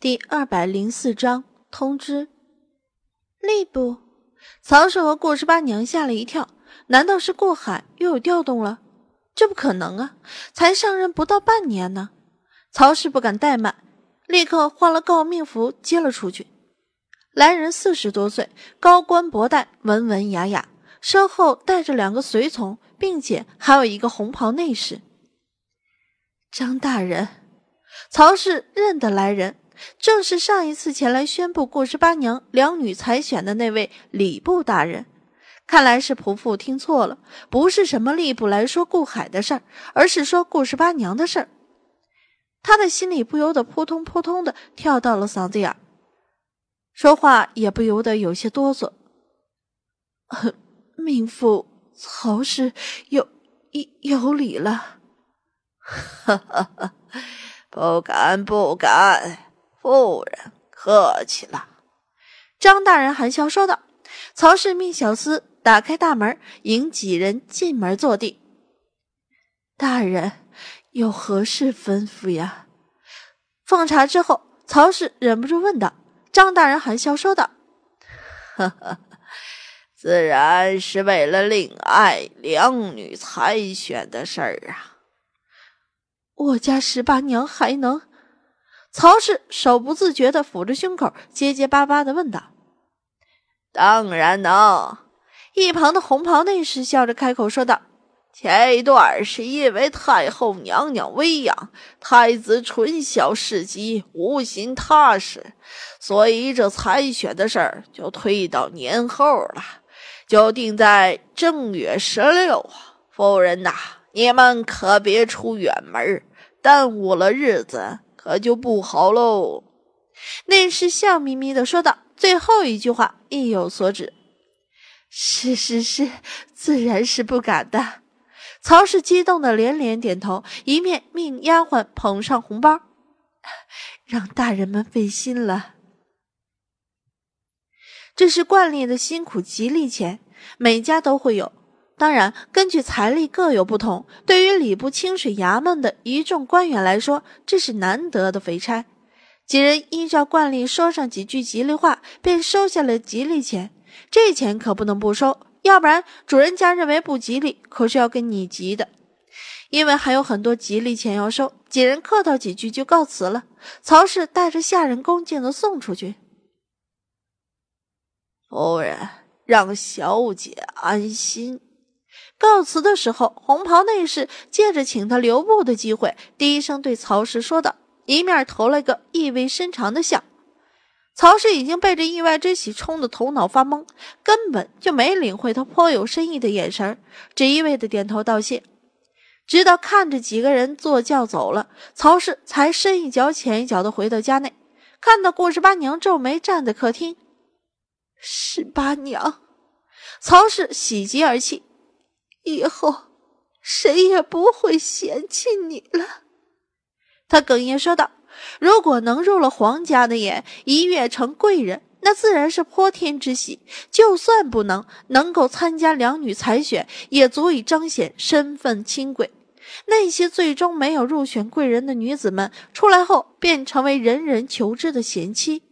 第二百零四章通知。吏部，曹氏和顾十八娘吓了一跳。难道是顾海又有调动了？这不可能啊！才上任不到半年呢。曹氏不敢怠慢，立刻换了诰命符接了出去。来人四十多岁，高官博带，文文雅雅，身后带着两个随从，并且还有一个红袍内侍。张大人，曹氏认得来人。正是上一次前来宣布顾十八娘两女采选的那位礼部大人，看来是仆妇听错了，不是什么吏部来说顾海的事儿，而是说顾十八娘的事儿。他的心里不由得扑通扑通的跳到了嗓子眼，说话也不由得有些哆嗦。命妇曹氏有有礼了，不 敢不敢。夫人客气了，张大人含笑说道。曹氏命小厮打开大门，迎几人进门坐定。大人，有何事吩咐呀？奉茶之后，曹氏忍不住问道。张大人含笑说道：“呵呵，自然是为了令爱两女才选的事儿啊。我家十八娘还能……”曹氏手不自觉地抚着胸口，结结巴巴地问道：“当然能。”一旁的红袍内侍笑着开口说道：“前一段是因为太后娘娘微养，太子纯小事急，无心踏实，所以这采选的事儿就推到年后了，就定在正月十六。夫人呐，你们可别出远门，耽误了日子。”可就不好喽。”内侍笑眯眯的说道，最后一句话意有所指。“是是是，自然是不敢的。”曹氏激动的连连点头，一面命丫鬟捧上红包，让大人们费心了。这是惯例的辛苦吉利钱，每家都会有。当然，根据财力各有不同。对于礼部清水衙门的一众官员来说，这是难得的肥差。几人依照惯例说上几句吉利话，便收下了吉利钱。这钱可不能不收，要不然主人家认为不吉利，可是要跟你急的。因为还有很多吉利钱要收，几人客套几句就告辞了。曹氏带着下人恭敬的送出去，夫人让小姐安心。告辞的时候，红袍内侍借着请他留步的机会，低声对曹氏说道，一面投了个意味深长的笑。曹氏已经被这意外之喜冲得头脑发懵，根本就没领会他颇有深意的眼神，只一味的点头道谢。直到看着几个人坐轿走了，曹氏才深一脚浅一脚的回到家内，看到顾十八娘皱眉站在客厅，十八娘，曹氏喜极而泣。以后谁也不会嫌弃你了，他哽咽说道：“如果能入了皇家的眼，一跃成贵人，那自然是泼天之喜；就算不能，能够参加两女采选，也足以彰显身份清贵。那些最终没有入选贵人的女子们，出来后便成为人人求之的贤妻。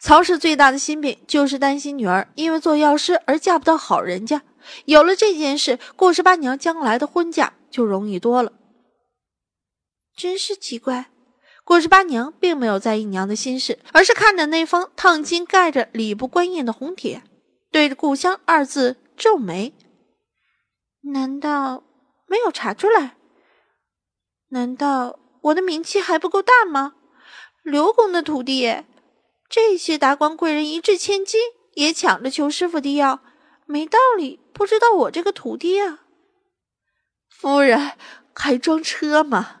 曹氏最大的心病，就是担心女儿因为做药师而嫁不到好人家。”有了这件事，顾十八娘将来的婚嫁就容易多了。真是奇怪，顾十八娘并没有在意娘的心事，而是看着那方烫金盖着礼部官印的红帖，对着“故乡”二字皱眉。难道没有查出来？难道我的名气还不够大吗？刘公的徒弟，这些达官贵人一掷千金，也抢着求师傅的药。没道理，不知道我这个徒弟啊。夫人，还装车吗？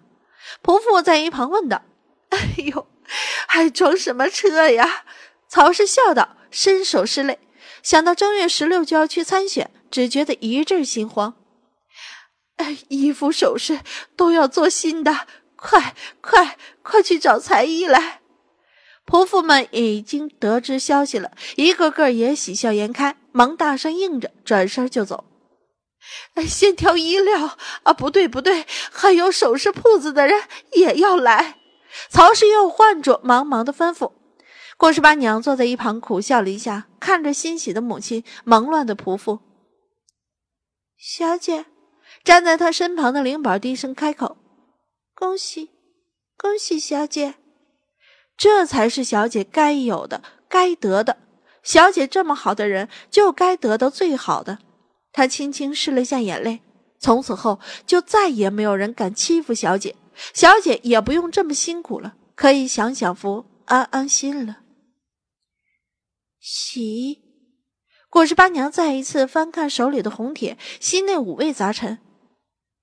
仆妇在一旁问道。哎呦，还装什么车呀？曹氏笑道，伸手拭泪，想到正月十六就要去参选，只觉得一阵心慌。哎，衣服首饰都要做新的，快快快去找裁衣来。仆妇们已经得知消息了，一个个也喜笑颜开，忙大声应着，转身就走。先挑衣料啊，不对不对，还有首饰铺子的人也要来。曹氏又唤住，忙忙的吩咐。郭氏八娘坐在一旁苦笑了一下，看着欣喜的母亲，忙乱的仆妇。小姐，站在她身旁的灵宝低声开口：“恭喜，恭喜，小姐。”这才是小姐该有的、该得的。小姐这么好的人，就该得到最好的。她轻轻拭了下眼泪，从此后就再也没有人敢欺负小姐，小姐也不用这么辛苦了，可以享享福、安安心了。喜，果十八娘再一次翻看手里的红帖，心内五味杂陈。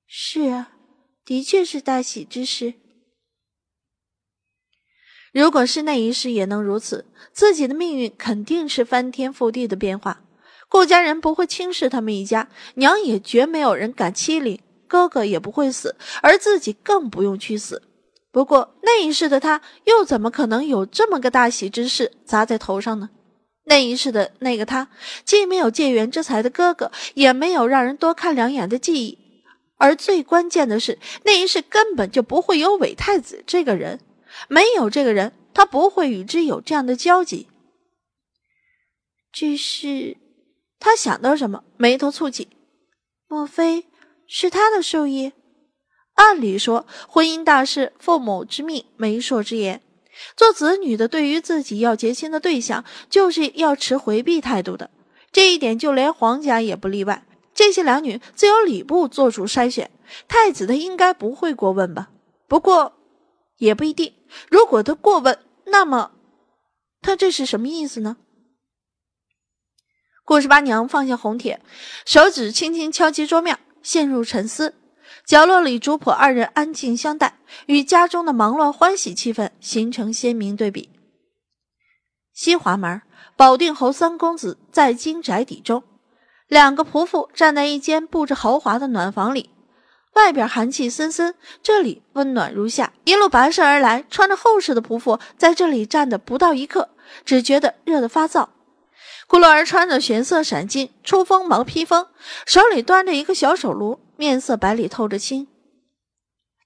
是啊，的确是大喜之事。如果是那一世也能如此，自己的命运肯定是翻天覆地的变化。顾家人不会轻视他们一家，娘也绝没有人敢欺凌，哥哥也不会死，而自己更不用去死。不过那一世的他又怎么可能有这么个大喜之事砸在头上呢？那一世的那个他，既没有借缘之才的哥哥，也没有让人多看两眼的记忆，而最关键的是，那一世根本就不会有韦太子这个人。没有这个人，他不会与之有这样的交集。只是，他想到什么，眉头蹙起。莫非是他的授意？按理说，婚姻大事，父母之命，媒妁之言。做子女的，对于自己要结亲的对象，就是要持回避态度的。这一点，就连皇家也不例外。这些良女，自有礼部做主筛选。太子，他应该不会过问吧？不过。也不一定。如果他过问，那么他这是什么意思呢？顾十八娘放下红帖，手指轻轻敲击桌面，陷入沉思。角落里，主仆二人安静相待，与家中的忙乱欢喜气氛形成鲜明对比。西华门，保定侯三公子在京宅邸中，两个仆妇站在一间布置豪华的暖房里。外边寒气森森，这里温暖如夏。一路跋涉而来，穿着厚实的仆妇在这里站的不到一刻，只觉得热得发燥。顾洛儿穿着玄色闪金出风毛披风，手里端着一个小手炉，面色白里透着青。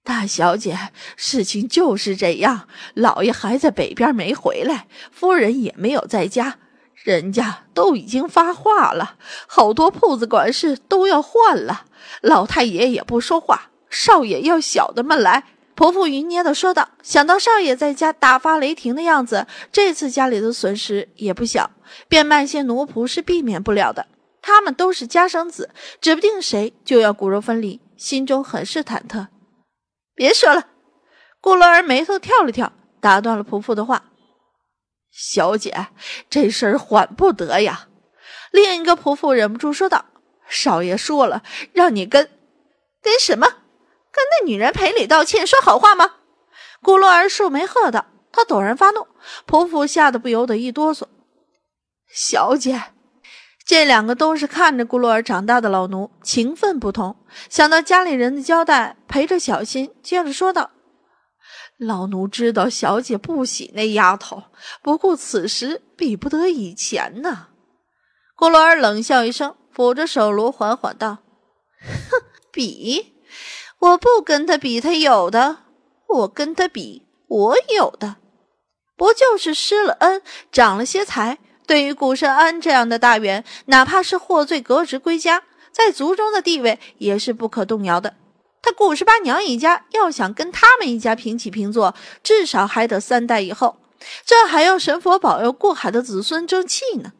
大小姐，事情就是这样，老爷还在北边没回来，夫人也没有在家。人家都已经发话了，好多铺子管事都要换了。老太爷也不说话，少爷要小的们来。婆婆云捏的说道：“想到少爷在家大发雷霆的样子，这次家里的损失也不小，变卖些奴仆是避免不了的。他们都是家生子，指不定谁就要骨肉分离，心中很是忐忑。”别说了，顾兰儿眉头跳了跳，打断了婆婆的话。小姐，这事儿缓不得呀！另一个仆妇忍不住说道：“少爷说了，让你跟，跟什么？跟那女人赔礼道歉，说好话吗？”顾洛儿树眉喝道：“他陡然发怒，仆妇吓得不由得一哆嗦。”小姐，这两个都是看着顾洛儿长大的老奴，情分不同。想到家里人的交代，陪着小心，接着说道。老奴知道小姐不喜那丫头，不过此时比不得以前呐。郭罗尔冷笑一声，抚着手炉，缓缓道：“哼，比？我不跟他比，他有的；我跟他比，我有的。不就是施了恩，长了些财？对于古圣安这样的大员，哪怕是获罪革职归家，在族中的地位也是不可动摇的。”他顾十八娘一家要想跟他们一家平起平坐，至少还得三代以后。这还要神佛保佑顾海的子孙争气呢。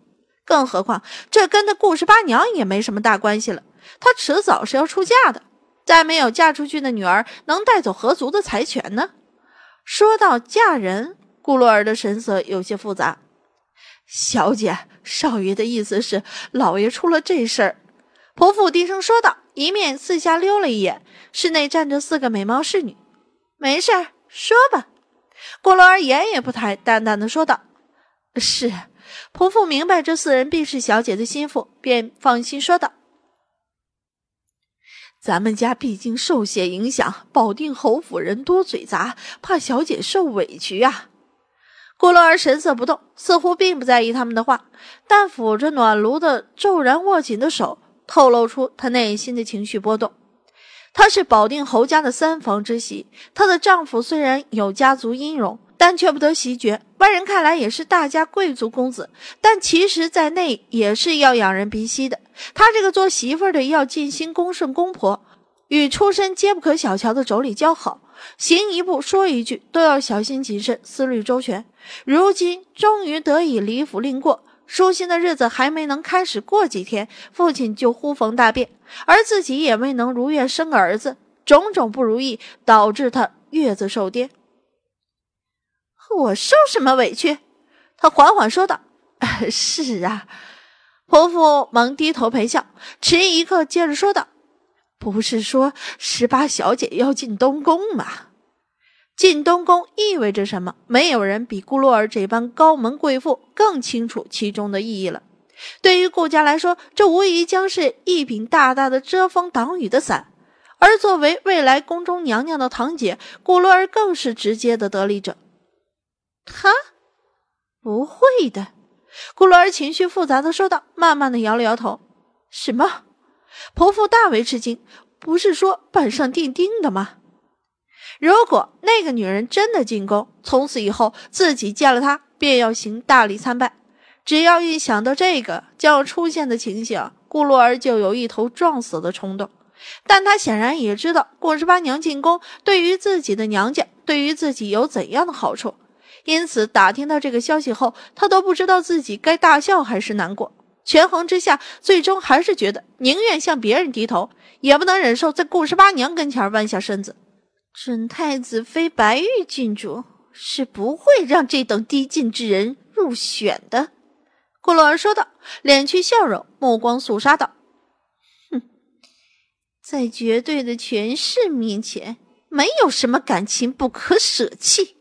更何况这跟他顾十八娘也没什么大关系了。他迟早是要出嫁的，再没有嫁出去的女儿，能带走何族的财权呢？说到嫁人，顾洛儿的神色有些复杂。小姐，少爷的意思是，老爷出了这事儿。”婆父低声说道。一面四下溜了一眼，室内站着四个美貌侍女。没事儿，说吧。郭罗儿眼也不抬，淡淡的说道：“是。”仆妇明白这四人必是小姐的心腹，便放心说道：“咱们家毕竟受些影响，保定侯府人多嘴杂，怕小姐受委屈呀。”郭罗儿神色不动，似乎并不在意他们的话，但抚着暖炉的骤然握紧的手。透露出她内心的情绪波动。她是保定侯家的三房之媳，她的丈夫虽然有家族音容，但却不得席爵，外人看来也是大家贵族公子，但其实在内也是要仰人鼻息的。她这个做媳妇的要尽心恭顺公婆，与出身皆不可小瞧的妯娌交好，行一步说一句都要小心谨慎，思虑周全。如今终于得以离府令过。舒心的日子还没能开始过几天，父亲就忽逢大变，而自己也未能如愿生个儿子，种种不如意导致他月子受跌。我受什么委屈？他缓缓说道。是啊，婆婆忙低头陪笑，迟疑一刻，接着说道：“不是说十八小姐要进东宫吗？”进东宫意味着什么？没有人比顾洛儿这般高门贵妇更清楚其中的意义了。对于顾家来说，这无疑将是一柄大大的遮风挡雨的伞。而作为未来宫中娘娘的堂姐，顾洛儿更是直接的得力者。她不会的，顾洛儿情绪复杂的说道，慢慢的摇了摇头。什么？婆父大为吃惊。不是说板上钉钉的吗？如果那个女人真的进宫，从此以后自己见了她便要行大礼参拜。只要一想到这个将要出现的情形，顾洛儿就有一头撞死的冲动。但他显然也知道顾十八娘进宫对于自己的娘家、对于自己有怎样的好处，因此打听到这个消息后，他都不知道自己该大笑还是难过。权衡之下，最终还是觉得宁愿向别人低头，也不能忍受在顾十八娘跟前弯下身子。准太子妃白玉郡主是不会让这等低贱之人入选的。”顾洛儿说道，敛去笑容，目光肃杀道：“哼，在绝对的权势面前，没有什么感情不可舍弃。”